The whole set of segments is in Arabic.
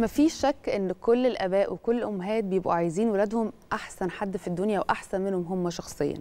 ما فيش شك ان كل الاباء وكل الامهات بيبقوا عايزين ولادهم احسن حد في الدنيا واحسن منهم هم شخصيا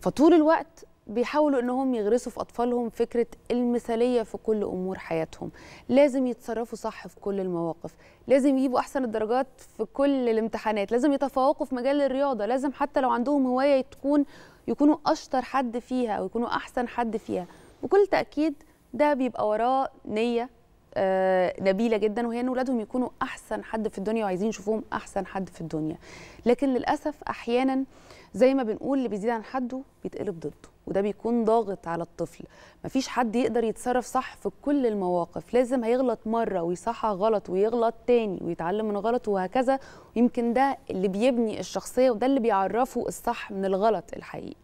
فطول الوقت بيحاولوا انهم يغرسوا في اطفالهم فكره المثاليه في كل امور حياتهم لازم يتصرفوا صح في كل المواقف لازم يجيبوا احسن الدرجات في كل الامتحانات لازم يتفوقوا في مجال الرياضه لازم حتى لو عندهم هوايه تكون يكونوا اشطر حد فيها او يكونوا احسن حد فيها بكل تاكيد ده بيبقى وراه نيه آه، نبيله جدا وهي ان اولادهم يكونوا احسن حد في الدنيا وعايزين يشوفوهم احسن حد في الدنيا لكن للاسف احيانا زي ما بنقول اللي بيزيد عن حده بيتقلب ضده وده بيكون ضاغط على الطفل مفيش حد يقدر يتصرف صح في كل المواقف لازم هيغلط مره ويصحح غلط ويغلط تاني ويتعلم من غلطه وهكذا ويمكن ده اللي بيبني الشخصيه وده اللي بيعرفه الصح من الغلط الحقيقي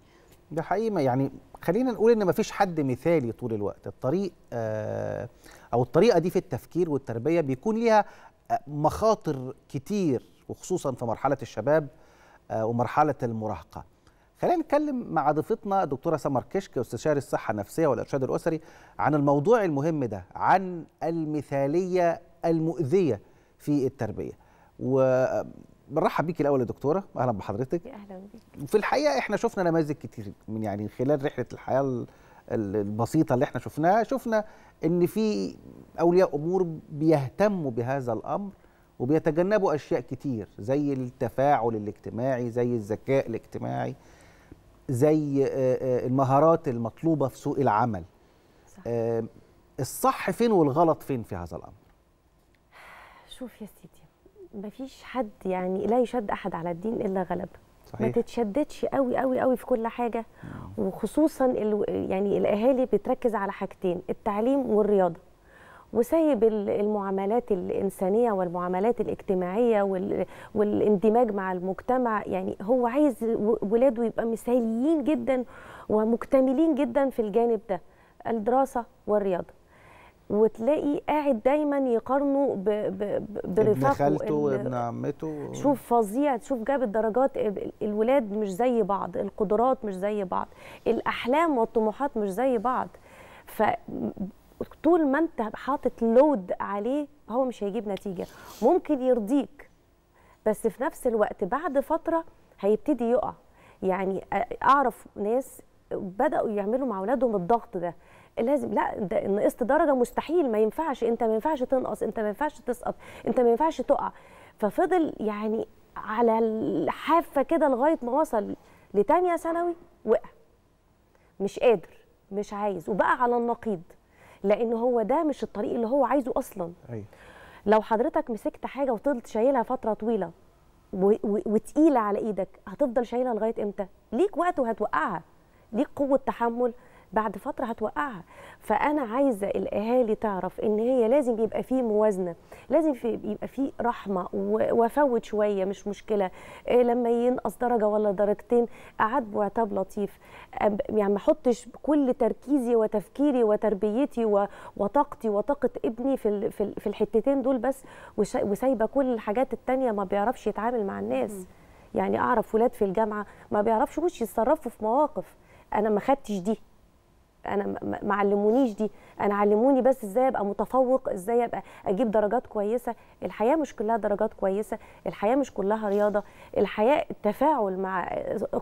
ده حقيقي يعني خلينا نقول ان مفيش حد مثالي طول الوقت الطريق آه، او الطريقه دي في التفكير والتربيه بيكون ليها آه، مخاطر كتير وخصوصا في مرحله الشباب آه، ومرحله المراهقه خلينا نتكلم مع ضيفتنا الدكتوره سمر كشك استشاري الصحه النفسيه والارشاد الاسري عن الموضوع المهم ده عن المثاليه المؤذيه في التربيه و بنرحب بيكي الاول يا دكتوره اهلا بحضرتك اهلا بيك وفي الحقيقه احنا شفنا نماذج كتير من يعني خلال رحله الحياه البسيطه اللي احنا شفناها شفنا ان في اولياء امور بيهتموا بهذا الامر وبيتجنبوا اشياء كتير زي التفاعل الاجتماعي زي الذكاء الاجتماعي زي آه، آه، المهارات المطلوبه في سوق العمل صح. آه، الصح فين والغلط فين في هذا الامر شوف يا سيدي مفيش حد يعني لا يشد احد على الدين الا غلب صحيح. ما تتشددش قوي قوي قوي في كل حاجه مم. نعم. وخصوصا يعني الاهالي بتركز على حاجتين التعليم والرياضه وسايب المعاملات الإنسانية والمعاملات الاجتماعية والاندماج مع المجتمع يعني هو عايز ولاده يبقى مثاليين جدا ومكتملين جدا في الجانب ده الدراسة والرياضة وتلاقي قاعد دايما يقارنه ب... ب... برفاقه ابن خالته وابن عمته شوف فظيع تشوف جاب الدرجات الولاد مش زي بعض القدرات مش زي بعض الاحلام والطموحات مش زي بعض ف طول ما انت حاطط لود عليه هو مش هيجيب نتيجه ممكن يرضيك بس في نفس الوقت بعد فتره هيبتدي يقع يعني اعرف ناس بداوا يعملوا مع اولادهم الضغط ده لازم لا ده نقصت درجه مستحيل ما ينفعش انت ما ينفعش تنقص انت ما ينفعش تسقط انت ما ينفعش تقع ففضل يعني على الحافه كده لغايه ما وصل لتانية ثانوي وقع مش قادر مش عايز وبقى على النقيض لان هو ده مش الطريق اللي هو عايزه اصلا أي. أيوة. لو حضرتك مسكت حاجه وفضلت شايلها فتره طويله وتقيله على ايدك هتفضل شايلها لغايه امتى ليك وقت وهتوقعها ليك قوه تحمل بعد فتره هتوقعها فانا عايزه الاهالي تعرف ان هي لازم يبقى في موازنه لازم في يبقى في رحمه وافوت شويه مش مشكله آه، لما ينقص درجه ولا درجتين أعد بعتاب لطيف يعني ما احطش كل تركيزي وتفكيري وتربيتي وطاقتي وطاقه ابني في في الحتتين دول بس وسايبه كل الحاجات التانيه ما بيعرفش يتعامل مع الناس يعني اعرف ولاد في الجامعه ما بيعرفش وش يتصرفوا في مواقف انا ما خدتش دي انا ما علمونيش دي انا علموني بس ازاي ابقى متفوق ازاي ابقى اجيب درجات كويسه الحياه مش كلها درجات كويسه الحياه مش كلها رياضه الحياه التفاعل مع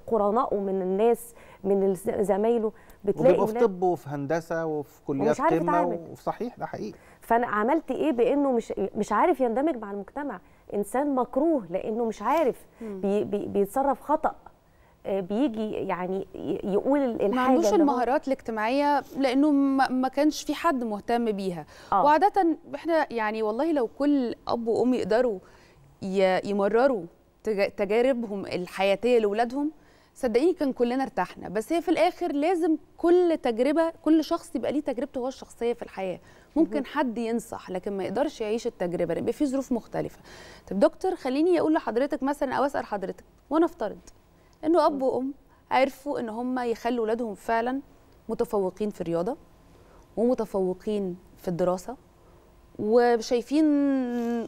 قرنائه من الناس من زمايله بتلاقي في طب وفي هندسه وفي كليات قمه وفي صحيح ده حقيقي فانا عملت ايه بانه مش مش عارف يندمج مع المجتمع انسان مكروه لانه مش عارف بي بي بيتصرف خطأ آه، بيجي يعني يقول الحاجه ما عندوش المهارات الاجتماعيه لانه ما كانش في حد مهتم بيها آه. وعاده احنا يعني والله لو كل اب وام يقدروا يمرروا تجاربهم الحياتيه لاولادهم صدقيني كان كلنا ارتحنا بس هي في الاخر لازم كل تجربه كل شخص يبقى ليه تجربته هو الشخصيه في الحياه ممكن حد ينصح لكن ما يقدرش يعيش التجربه لان في ظروف مختلفه طب دكتور خليني اقول لحضرتك مثلا او اسال حضرتك وانا افترض انه اب وام عرفوا ان هم يخلوا اولادهم فعلا متفوقين في الرياضه ومتفوقين في الدراسه وشايفين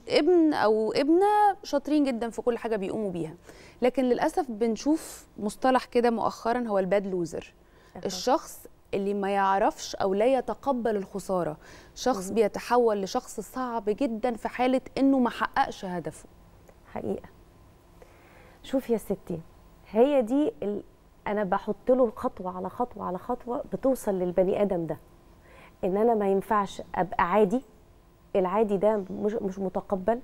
ابن او ابنه شاطرين جدا في كل حاجه بيقوموا بيها لكن للاسف بنشوف مصطلح كده مؤخرا هو الباد لوزر الشخص اللي ما يعرفش او لا يتقبل الخساره شخص بيتحول لشخص صعب جدا في حاله انه ما حققش هدفه حقيقه شوفي يا ستي هي دي ال... انا بحط له خطوه على خطوه على خطوه بتوصل للبني ادم ده ان انا ما ينفعش ابقى عادي العادي ده مش مش متقبل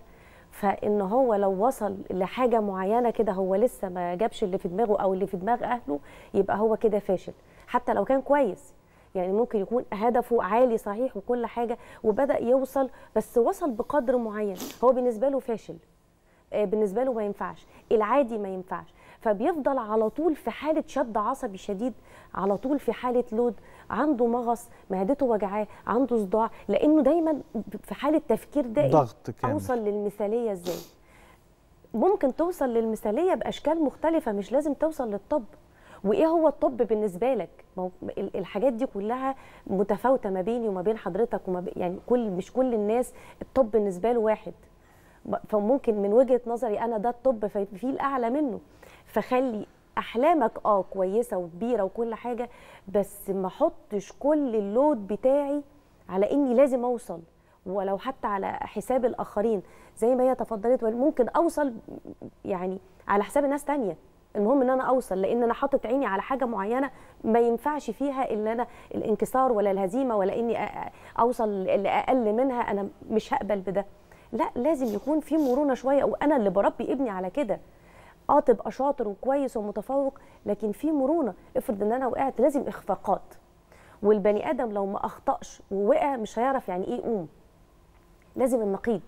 فان هو لو وصل لحاجه معينه كده هو لسه ما جابش اللي في دماغه او اللي في دماغ اهله يبقى هو كده فاشل حتى لو كان كويس يعني ممكن يكون هدفه عالي صحيح وكل حاجه وبدا يوصل بس وصل بقدر معين هو بالنسبه له فاشل آه، بالنسبه له ما ينفعش العادي ما ينفعش فبيفضل على طول في حاله شد عصبي شديد على طول في حاله لود عنده مغص معدته وجعاه عنده صداع لانه دايما في حاله تفكير دائم ضغط كامل اوصل للمثاليه ازاي ممكن توصل للمثاليه باشكال مختلفه مش لازم توصل للطب وايه هو الطب بالنسبه لك الحاجات دي كلها متفاوته ما بيني وما بين حضرتك وما بي يعني كل مش كل الناس الطب بالنسبه له واحد فممكن من وجهه نظري انا ده الطب ففي الاعلى منه فخلي احلامك اه كويسه وكبيره وكل حاجه بس ما احطش كل اللود بتاعي على اني لازم اوصل ولو حتى على حساب الاخرين زي ما هي تفضلت ممكن اوصل يعني على حساب ناس تانية المهم ان انا اوصل لان انا حاطط عيني على حاجه معينه ما ينفعش فيها ان انا الانكسار ولا الهزيمه ولا اني اوصل لاقل منها انا مش هقبل بده لا لازم يكون في مرونه شويه وانا اللي بربي ابني على كده اه تبقى شاطر وكويس ومتفوق لكن في مرونه افرض ان انا وقعت لازم اخفاقات والبني ادم لو ما اخطاش ووقع مش هيعرف يعني ايه يقوم لازم النقيض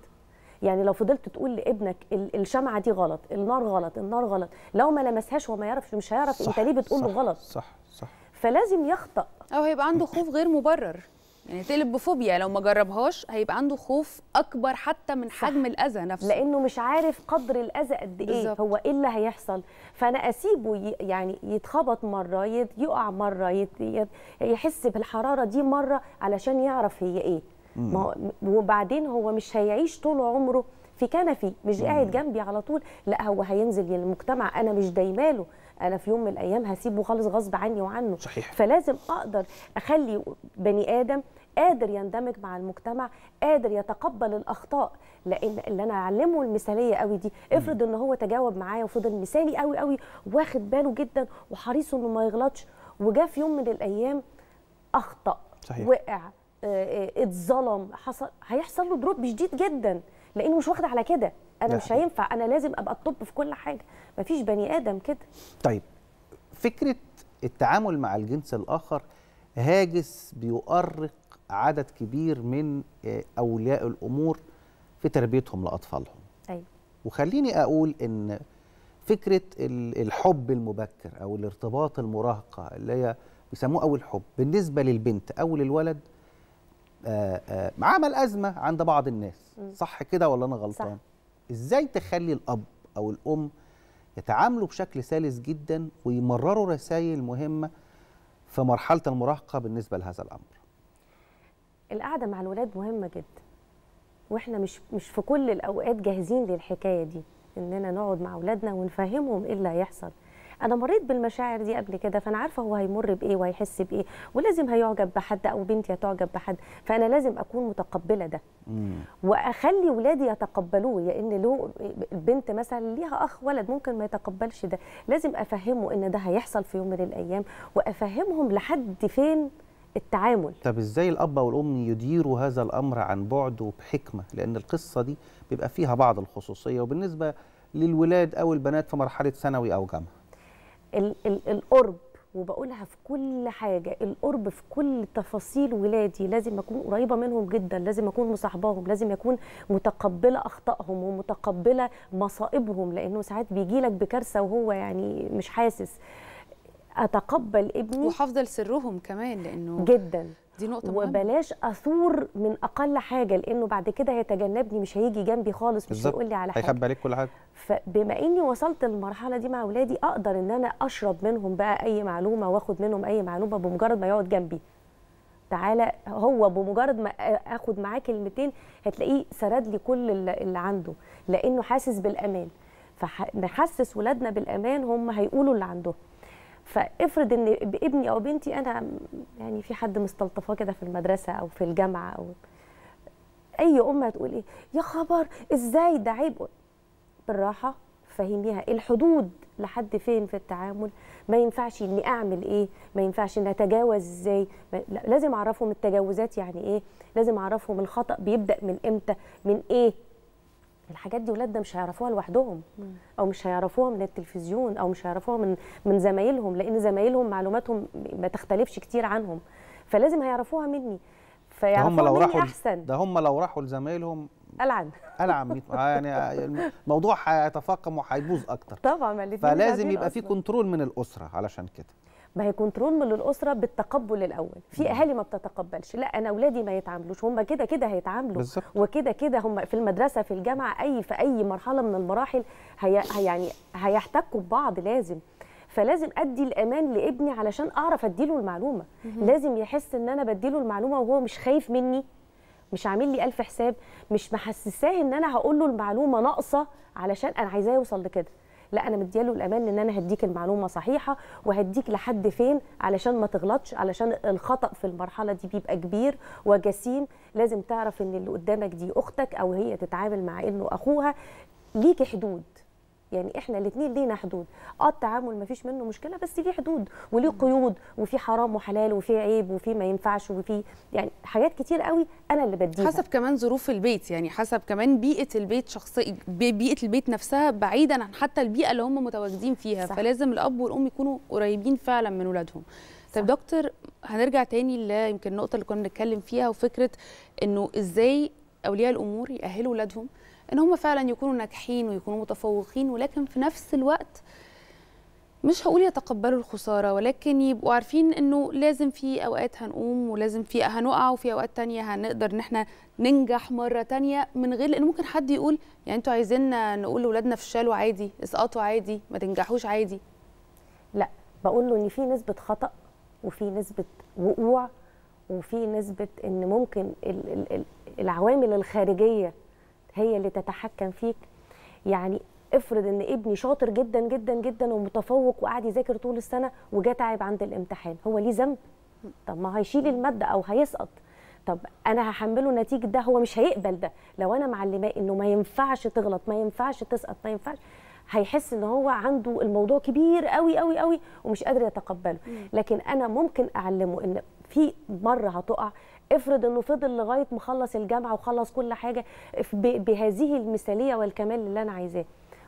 يعني لو فضلت تقول لابنك الشمعه دي غلط النار غلط النار غلط لو ما لمسهاش وما يعرفش مش هيعرف انت ليه بتقول له غلط صح صح فلازم يخطا او هيبقى عنده خوف غير مبرر يعني تقلب بفوبيا لو ما جربهاش هيبقى عنده خوف اكبر حتى من حجم صح. الاذى نفسه لانه مش عارف قدر الاذى قد ايه بالزبط. هو ايه اللي هيحصل فانا اسيبه يعني يتخبط مره يقع مره يحس بالحراره دي مره علشان يعرف هي ايه ما هو وبعدين هو مش هيعيش طول عمره في كنفي مش قاعد جنبي على طول لا هو هينزل للمجتمع انا مش دايماله انا في يوم من الايام هسيبه خالص غصب عني وعنه صحيح. فلازم اقدر اخلي بني ادم قادر يندمج مع المجتمع قادر يتقبل الاخطاء لان اللي انا اعلمه المثاليه قوي دي افرض ان هو تجاوب معايا وفضل مثالي قوي قوي واخد باله جدا وحريص انه ما يغلطش وجا في يوم من الايام اخطا صحيح. وقع آه، آه، اتظلم حصل هيحصل له ضرب شديد جدا لانه مش واخد على كده انا مش هينفع انا لازم ابقى الطب في كل حاجه مفيش بني ادم كده طيب فكره التعامل مع الجنس الاخر هاجس بيؤرق عدد كبير من آه، اولياء الامور في تربيتهم لاطفالهم ايوه وخليني اقول ان فكره الحب المبكر او الارتباط المراهقه اللي هي بيسموه اول حب بالنسبه للبنت او للولد آه، آه، عمل ازمه عند بعض الناس صح كده ولا انا غلطان صح. ازاي تخلي الاب او الام يتعاملوا بشكل سلس جدا ويمرروا رسائل مهمه في مرحله المراهقه بالنسبه لهذا الامر القعده مع الولاد مهمه جدا واحنا مش مش في كل الاوقات جاهزين للحكايه دي اننا نقعد مع اولادنا ونفهمهم ايه اللي هيحصل انا مريت بالمشاعر دي قبل كده فانا عارفه هو هيمر بايه وهيحس بايه ولازم هيعجب بحد او بنتي هتعجب بحد فانا لازم اكون متقبله ده مم. واخلي ولادي يتقبلوه لان له البنت مثلا ليها اخ ولد ممكن ما يتقبلش ده لازم افهمه ان ده هيحصل في يوم من الايام وافهمهم لحد فين التعامل طب ازاي الاب والام يديروا هذا الامر عن بعد وبحكمه لان القصه دي بيبقى فيها بعض الخصوصيه وبالنسبه للولاد او البنات في مرحله ثانوي او جامعه ال ال القرب وبقولها في كل حاجه القرب في كل تفاصيل ولادي لازم اكون قريبه منهم جدا لازم اكون مصاحباهم لازم اكون متقبله اخطائهم ومتقبله مصائبهم لانه ساعات بيجي لك بكارثه وهو يعني مش حاسس اتقبل ابني وحافظه لسرهم كمان لانه جدا دي نقطة وبلاش اثور من اقل حاجه لانه بعد كده هيتجنبني مش هيجي جنبي خالص مش هيقول لي على حاجه هيخبي عليك كل حاجه فبما اني وصلت للمرحله دي مع اولادي اقدر ان انا اشرب منهم بقى اي معلومه واخد منهم اي معلومه بمجرد ما يقعد جنبي تعالى هو بمجرد ما اخد معاه كلمتين هتلاقيه سرد لي كل اللي عنده لانه حاسس بالامان فنحسس ولادنا بالامان هم هيقولوا اللي عندهم فافرض ان بابني او بنتي انا يعني في حد مستلطفاه كده في المدرسه او في الجامعه او اي ام هتقول ايه يا خبر ازاي ده عيب بالراحه فهميها الحدود لحد فين في التعامل ما ينفعش اني اعمل ايه ما ينفعش اني اتجاوز ازاي لازم اعرفهم التجاوزات يعني ايه لازم اعرفهم الخطا بيبدا من امتى من ايه الحاجات دي ولادنا مش هيعرفوها لوحدهم او مش هيعرفوها من التلفزيون او مش هيعرفوها من من زمايلهم لان زمايلهم معلوماتهم ما تختلفش كتير عنهم فلازم هيعرفوها مني فيعرفوها مني راحوا احسن ده هم لو راحوا لزمايلهم العن العن آه، يعني الموضوع هيتفاقم وهيبوظ اكتر طبعا فلازم يبقى في كنترول من الاسره علشان كده ما هي كنترول من الاسره بالتقبل الاول في اهالي ما بتتقبلش لا انا اولادي ما يتعاملوش هم كده كده هيتعاملوا وكده كده هم في المدرسه في الجامعه اي في اي مرحله من المراحل هي يعني هيحتكوا ببعض لازم فلازم ادي الامان لابني علشان اعرف اديله المعلومه لازم يحس ان انا بديله المعلومه وهو مش خايف مني مش عامل لي الف حساب مش محسساه ان انا هقول له المعلومه ناقصه علشان انا عايزاه يوصل لكده لا انا مدياله الامان ان انا هديك المعلومه صحيحه وهديك لحد فين علشان ما تغلطش علشان الخطا في المرحله دي بيبقى كبير وجسيم لازم تعرف ان اللي قدامك دي اختك او هي تتعامل مع انه اخوها ليكي حدود يعني احنا الاثنين لينا حدود اه التعامل ما فيش منه مشكله بس في حدود وليه قيود وفي حرام وحلال وفي عيب وفي ما ينفعش وفي يعني حاجات كتير قوي انا اللي بديها حسب كمان ظروف البيت يعني حسب كمان بيئه البيت شخصي بيئه البيت نفسها بعيدا عن حتى البيئه اللي هم متواجدين فيها صح. فلازم الاب والام يكونوا قريبين فعلا من اولادهم طب دكتور هنرجع تاني يمكن النقطه اللي كنا بنتكلم فيها وفكره انه ازاي اولياء الامور ياهلوا اولادهم ان هم فعلا يكونوا ناجحين ويكونوا متفوقين ولكن في نفس الوقت مش هقول يتقبلوا الخساره ولكن يبقوا عارفين انه لازم في اوقات هنقوم ولازم في هنقع وفي اوقات تانية هنقدر ان احنا ننجح مره تانية من غير ان ممكن حد يقول يعني انتوا عايزيننا نقول لاولادنا فشلوا عادي اسقطوا عادي ما تنجحوش عادي لا بقول له ان في نسبه خطا وفي نسبه وقوع وفي نسبه ان ممكن العوامل الخارجيه هي اللي تتحكم فيك يعني افرض ان ابني شاطر جدا جدا جدا ومتفوق وقاعد يذاكر طول السنه وجا تعب عند الامتحان هو ليه ذنب طب ما هيشيل الماده او هيسقط طب انا هحمله نتيجه ده هو مش هيقبل ده لو انا معلماه انه ما ينفعش تغلط ما ينفعش تسقط ما ينفعش هيحس ان هو عنده الموضوع كبير قوي قوي قوي ومش قادر يتقبله لكن انا ممكن اعلمه ان في مره هتقع افرض انه فضل لغايه ما خلص الجامعه وخلص كل حاجه بهذه المثاليه والكمال اللي انا عايزاه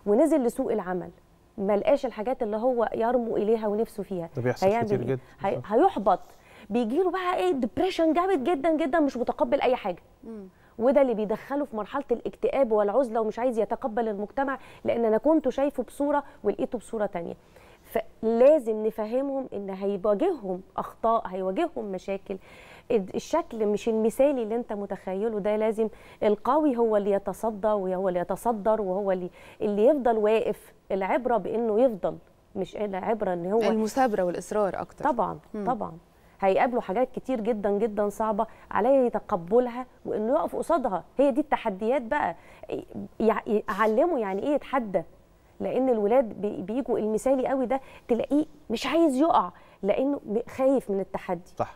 ونزل لسوق العمل ما لقاش الحاجات اللي هو يرمو اليها ونفسه فيها ده بيحصل كتير إيه؟ جدا هي... هيحبط بيجي له بقى ايه ديبريشن جامد جدا جدا مش متقبل اي حاجه وده اللي بيدخله في مرحله الاكتئاب والعزله ومش عايز يتقبل المجتمع لان انا كنت شايفه بصوره ولقيته بصوره ثانيه فلازم نفهمهم ان هيواجههم اخطاء هيواجههم مشاكل الشكل مش المثالي اللي انت متخيله ده لازم القوي هو اللي يتصدى وهو اللي يتصدر وهو اللي, اللي يفضل واقف العبره بانه يفضل مش العبره ان هو يعني المثابره والاصرار اكتر طبعا م. طبعا هيقابلوا حاجات كتير جدا جدا صعبه عليه يتقبلها وانه يقف قصادها هي دي التحديات بقى يعلموا يعني ايه يتحدى لان الولاد بيجوا المثالي قوي ده تلاقيه مش عايز يقع لانه خايف من التحدي صح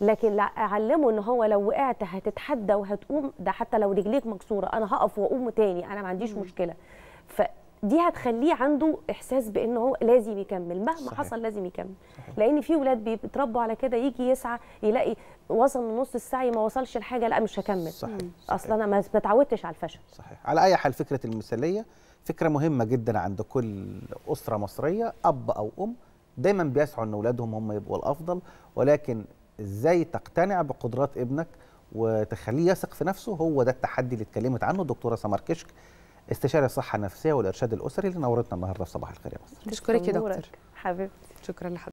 لكن اعلمه ان هو لو وقعت هتتحدى وهتقوم ده حتى لو رجليك مكسوره انا هقف واقوم تاني انا ما عنديش مشكله دي هتخليه عنده احساس بان هو لازم يكمل مهما صحيح. حصل لازم يكمل صحيح. لان في ولاد بيتربوا على كده يجي يسعى يلاقي وصل لنص السعي ما وصلش لحاجه لا مش هكمل صحيح. اصلا انا ما اتعودتش على الفشل صحيح على اي حال فكره المثاليه فكره مهمه جدا عند كل اسره مصريه اب او ام دايما بيسعوا ان اولادهم هم يبقوا الافضل ولكن ازاي تقتنع بقدرات ابنك وتخليه يثق في نفسه هو ده التحدي اللي اتكلمت عنه الدكتوره سمر كشك استشاري الصحه النفسيه والارشاد الاسري اللي نورتنا النهارده في صباح الخير يا مصر. تشكرك يا دكتور. حبيبتي. شكرا لحضرتك.